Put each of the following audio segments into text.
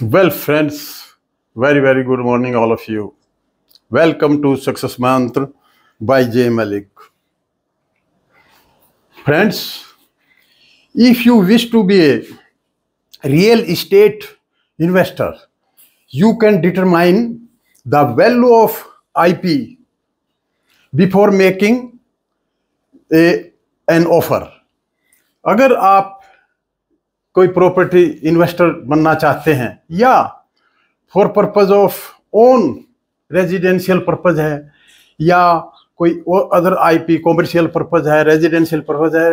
Well, friends, very, very good morning, all of you. Welcome to Success Mantra by Jay Malik. Friends, if you wish to be a real estate investor, you can determine the value of IP before making a, an offer. अगर आप कोई property investor बनना चाहते हैं या for purpose of own residential purpose है या कोई अदर आईपी कॉमर्शियल पर्पज है रेजिडेंशियल पर्पज है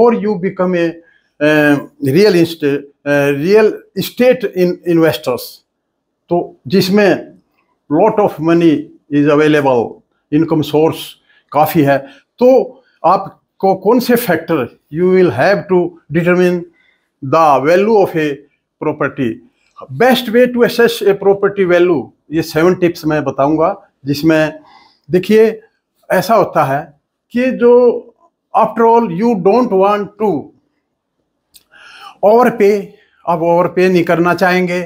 और you become a real real estate investors तो जिसमें lot of money is available income source काफ़ी है तो आपको कौन से factor you will have to determine the value of a property best way to assess a property value ये seven tips मैं बताऊंगा जिसमें देखिए ऐसा होता है कि जो after all you don't want to over pay आप ओवर पे नहीं करना चाहेंगे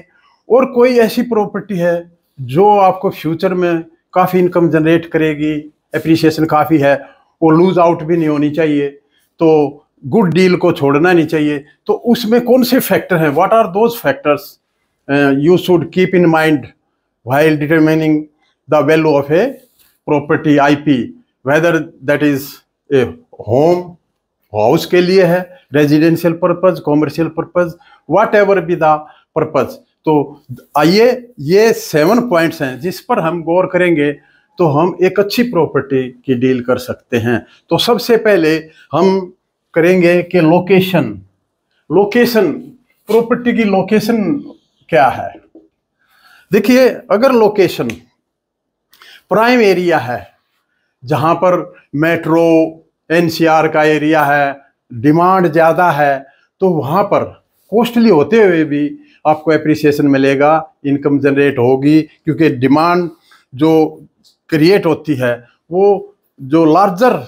और कोई ऐसी प्रॉपर्टी है जो आपको फ्यूचर में काफ़ी इनकम जनरेट करेगी अप्रिसिएशन काफ़ी है वो लूज आउट भी नहीं होनी चाहिए तो गुड डील को छोड़ना नहीं चाहिए तो उसमें कौन से फैक्टर हैं what are those factors you should keep in mind while determining the value of a property IP whether that is a home house के लिए है residential purpose commercial purpose whatever be the purpose तो आइए ये seven points हैं जिस पर हम गौर करेंगे तो हम एक अच्छी प्रॉपर्टी की डील कर सकते हैं तो सबसे पहले हम करेंगे कि लोकेशन लोकेशन प्रॉपर्टी की लोकेशन क्या है देखिए अगर लोकेशन प्राइम एरिया है जहाँ पर मेट्रो एनसीआर का एरिया है डिमांड ज़्यादा है तो वहाँ पर कॉस्टली होते हुए भी आपको एप्रिसिएशन मिलेगा इनकम जनरेट होगी क्योंकि डिमांड जो क्रिएट होती है वो जो लार्जर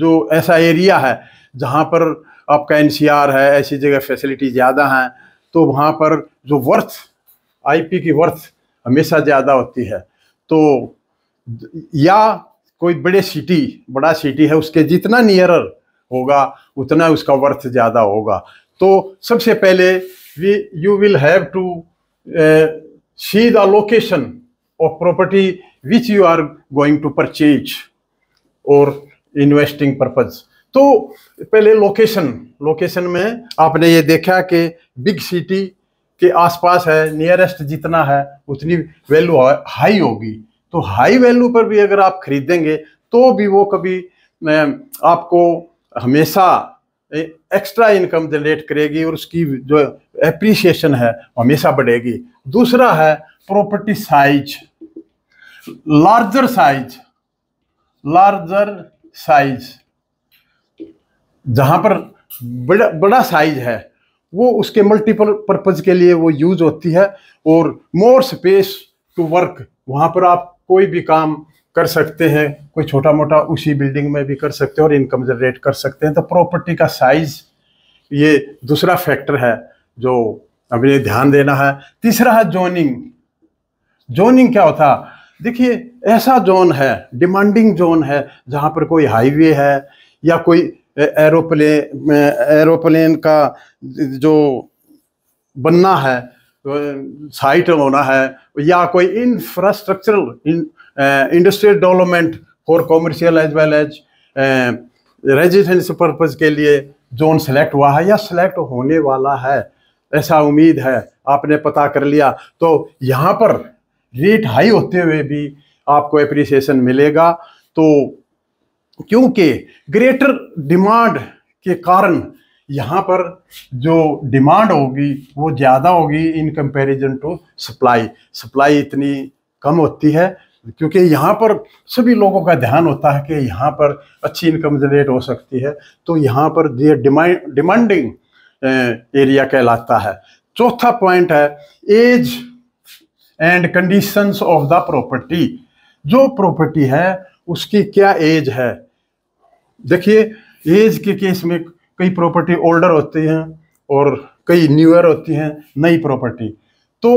जो ऐसा एरिया है जहाँ पर आपका एन है ऐसी जगह फैसिलिटी ज़्यादा हैं तो वहाँ पर जो वर्थ आईपी की वर्थ हमेशा ज़्यादा होती है तो या कोई बड़े सिटी बड़ा सिटी है उसके जितना नियरर होगा उतना उसका वर्थ ज़्यादा होगा तो सबसे पहले we you will have to see the location of property which you are going to purchase और इन्वेस्टिंग पर्पज़ तो पहले लोकेशन लोकेशन में आपने ये देखा कि बिग सिटी के आसपास है नियरेस्ट जितना है उतनी वैल्यू हाई होगी तो हाई वैल्यू पर भी अगर आप खरीदेंगे तो भी वो कभी आपको हमेशा एक्स्ट्रा इनकम जनरेट करेगी और उसकी जो एप्रिसिएशन है हमेशा बढ़ेगी दूसरा है property size larger size larger size जहाँ पर बड़ा बड़ा साइज है वो उसके मल्टीपल पर्पज के लिए वो यूज होती है और मोर स्पेस टू वर्क वहाँ पर आप कोई भी काम कर सकते हैं कोई छोटा मोटा उसी बिल्डिंग में भी कर सकते हैं और इनकम जनरेट कर सकते हैं तो प्रॉपर्टी का साइज ये दूसरा फैक्टर है जो अभी ध्यान देना है तीसरा है जोनिंग जोनिंग क्या होता देखिए ऐसा जोन है डिमांडिंग जोन है जहाँ पर कोई हाईवे है या कोई एरोप्लेन एरोप्लेन का जो बनना है तो, साइट होना है या कोई infrastructural industrial development for commercial as well as residence purpose के लिए जोन सेलेक्ट हुआ है या सेलेक्ट होने वाला है ऐसा उम्मीद है आपने पता कर लिया तो यहाँ पर रेट हाई होते हुए भी आपको अप्रिसिएशन मिलेगा तो क्योंकि ग्रेटर डिमांड के कारण यहाँ पर जो डिमांड होगी वो ज़्यादा होगी in comparison to supply supply इतनी कम होती है क्योंकि यहाँ पर सभी लोगों का ध्यान होता है कि यहाँ पर अच्छी इनकम जनरेट हो सकती है तो यहाँ पर ये डिमांड डिमांडिंग एरिया कहलाता है चौथा पॉइंट है age and conditions of the property जो प्रॉपर्टी है उसकी क्या एज है देखिए एज के केस में कई प्रॉपर्टी ओल्डर होती हैं और कई न्यूअर होती हैं नई प्रॉपर्टी तो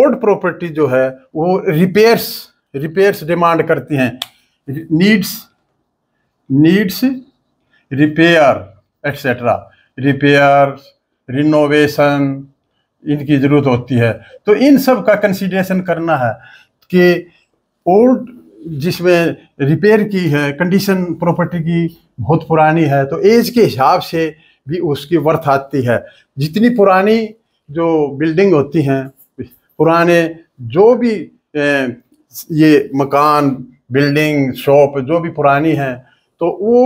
ओल्ड प्रॉपर्टी जो है वो रिपेयर्स रिपेयर्स डिमांड करती हैं needs needs repair etcetera repair renovation इनकी ज़रूरत होती है तो इन सब का कंसिडरेशन करना है कि ओल्ड जिसमें रिपेयर की है कंडीशन प्रॉपर्टी की बहुत पुरानी है तो एज के हिसाब से भी उसकी वर्थ आती है जितनी पुरानी जो बिल्डिंग होती हैं पुराने जो भी ये मकान बिल्डिंग शॉप जो भी पुरानी है तो वो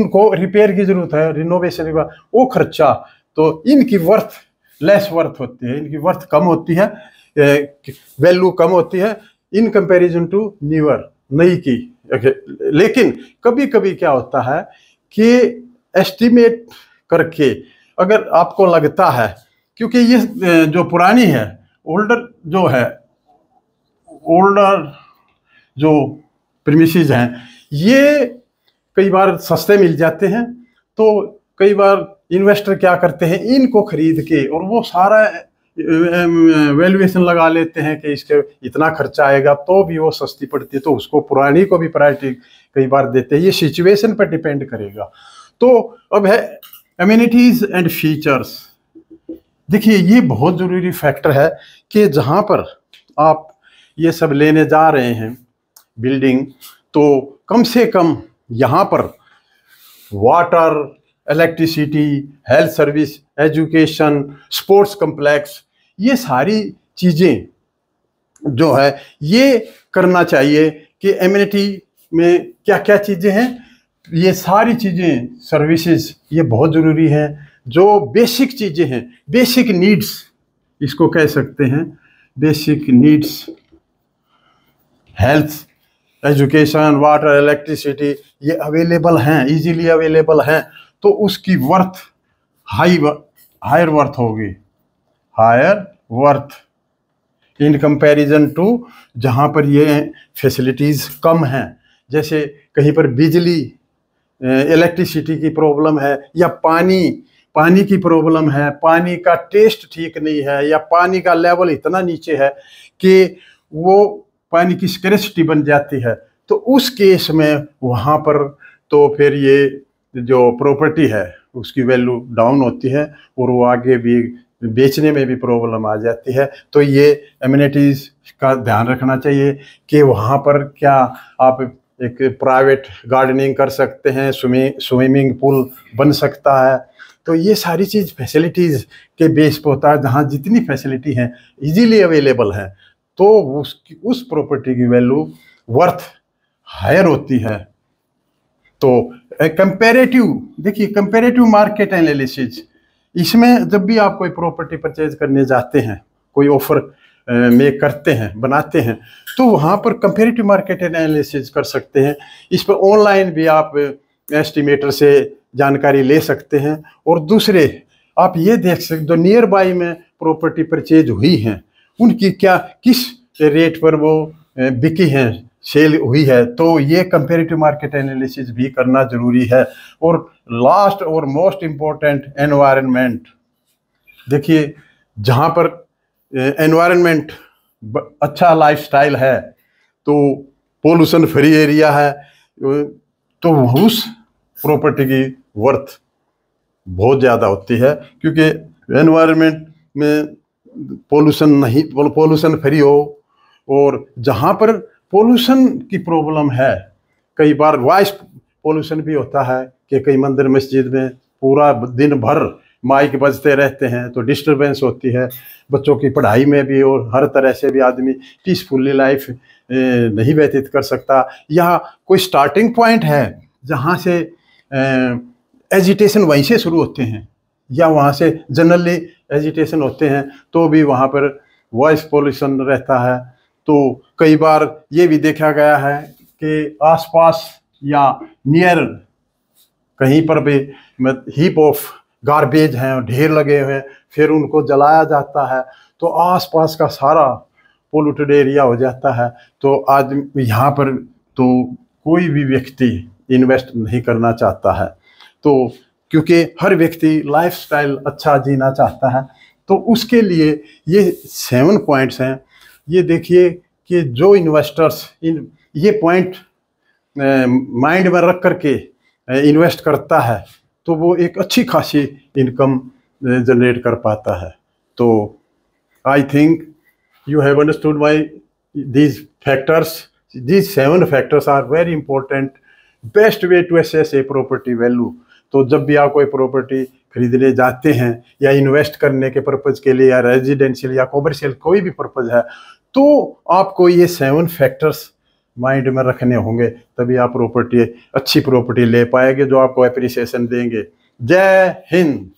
उनको रिपेयर की ज़रूरत है रिनोवेशन का वो खर्चा तो इनकी वर्थ लेस वर्थ होती है इनकी वर्थ कम होती है वैल्यू कम होती है इन कंपैरिजन टू न्यूअर नई की लेकिन कभी कभी क्या होता है कि एस्टिमेट करके अगर आपको लगता है क्योंकि ये जो पुरानी है ओल्डर जो है ओल्डर जो प्रमिसेज हैं ये कई बार सस्ते मिल जाते हैं तो कई बार इन्वेस्टर क्या करते हैं इनको खरीद के और वो सारा वैल्यूएशन लगा लेते हैं कि इसके इतना खर्चा आएगा तो भी वो सस्ती पड़ती है तो उसको पुरानी को भी प्रायोरिटी कई बार देते हैं ये सिचुएशन पर डिपेंड करेगा तो अब है एम्यूनिटीज एंड फीचर्स देखिए ये बहुत ज़रूरी फैक्टर है कि जहाँ पर आप ये सब लेने जा रहे हैं बिल्डिंग तो कम से कम यहाँ पर water electricity health service education sports complex ये सारी चीज़ें जो है ये करना चाहिए कि एम्यूनिटी में क्या क्या चीज़ें हैं ये सारी चीज़ें सर्विसेज ये बहुत ज़रूरी है जो बेसिक चीज़ें हैं बेसिक नीड्स इसको कह सकते हैं basic needs health education water electricity ये अवेलेबल हैं इजीली अवेलेबल हैं तो उसकी वर्थ हाई हायर वर्थ होगी higher worth in comparison to जहाँ पर ये फैसिलिटीज़ कम हैं जैसे कहीं पर बिजली इलेक्ट्रिसिटी की प्रॉब्लम है या पानी पानी की प्रॉब्लम है पानी का टेस्ट ठीक नहीं है या पानी का लेवल इतना नीचे है कि वो पानी की स्क्रेसिटी बन जाती है तो उस केस में वहाँ पर तो फिर ये जो प्रॉपर्टी है उसकी वैल्यू डाउन होती है और वो आगे भी बेचने में भी प्रॉब्लम आ जाती है तो ये एम्यूनिटीज़ का ध्यान रखना चाहिए कि वहाँ पर क्या आप एक प्राइवेट गार्डनिंग कर सकते हैं स्विमिंग पूल बन सकता है तो ये सारी चीज़ फैसिलिटीज़ के बेस पर होता है जहाँ जितनी फैसिलिटी हैं इजीली अवेलेबल हैं तो उसकी उस प्रॉपर्टी की वैल्यू वर्थ हायर होती है तो कंपेरेटिव देखिए कंपेरेटिव मार्केट एनालिसिस इसमें जब भी आप कोई प्रॉपर्टी परचेज करने जाते हैं कोई ऑफर में करते हैं बनाते हैं तो वहाँ पर कंपेरेटिव मार्केट एनालिसिस कर सकते हैं इस पर ऑनलाइन भी आप एस्टिमेटर से जानकारी ले सकते हैं और दूसरे आप ये देख सकते जो नियर बाई में प्रॉपर्टी परचेज हुई हैं उनकी क्या किस रेट पर वो बिकी हैं सेल हुई है तो ये कंपेरेटिव मार्केट एनालिसिस भी करना जरूरी है और लास्ट और मोस्ट इम्पोर्टेंट एनवायरनमेंट देखिए जहाँ पर एनवायरनमेंट अच्छा लाइफस्टाइल है तो पोल्यूशन फ्री एरिया है तो उस प्रॉपर्टी की वर्थ बहुत ज़्यादा होती है क्योंकि एनवायरनमेंट में पोल्यूशन नहीं पोल्यूशन फ्री हो और जहाँ पर पोल्यूशन की प्रॉब्लम है कई बार वॉइस पोल्यूशन भी होता है कि कई मंदिर मस्जिद में पूरा दिन भर माइक बजते रहते हैं तो डिस्टरबेंस होती है बच्चों की पढ़ाई में भी और हर तरह से भी आदमी पीसफुल्ली लाइफ नहीं व्यतीत कर सकता या कोई स्टार्टिंग पॉइंट है जहाँ से एजिटेशन वहीं से शुरू होते हैं या वहाँ से जनरली एजिटेशन होते हैं तो भी वहाँ पर वॉइस पोल्यूशन रहता है तो कई बार ये भी देखा गया है कि आसपास या नियर कहीं पर भी हीप ऑफ गार्बेज हैं ढेर लगे हुए हैं फिर उनको जलाया जाता है तो आसपास का सारा पोल्यूटेड एरिया हो जाता है तो आज यहाँ पर तो कोई भी व्यक्ति इन्वेस्ट नहीं करना चाहता है तो क्योंकि हर व्यक्ति लाइफस्टाइल अच्छा जीना चाहता है तो उसके लिए ये सेवन पॉइंट्स हैं ये देखिए कि जो इन्वेस्टर्स इन ये पॉइंट माइंड में रख करके इन्वेस्ट करता है तो वो एक अच्छी खासी इनकम जनरेट कर पाता है तो I think you have understood my these factors these seven factors are very important best way to assess a property value तो जब भी आप कोई प्रॉपर्टी खरीदने जाते हैं या इन्वेस्ट करने के पर्पज़ के लिए या रेजिडेंशियल या कॉमर्शियल कोई भी पर्पज़ है तो आपको ये सेवन फैक्टर्स माइंड में रखने होंगे तभी आप प्रॉपर्टी अच्छी प्रॉपर्टी ले पाएंगे जो आपको अप्रिसिएशन देंगे जय हिंद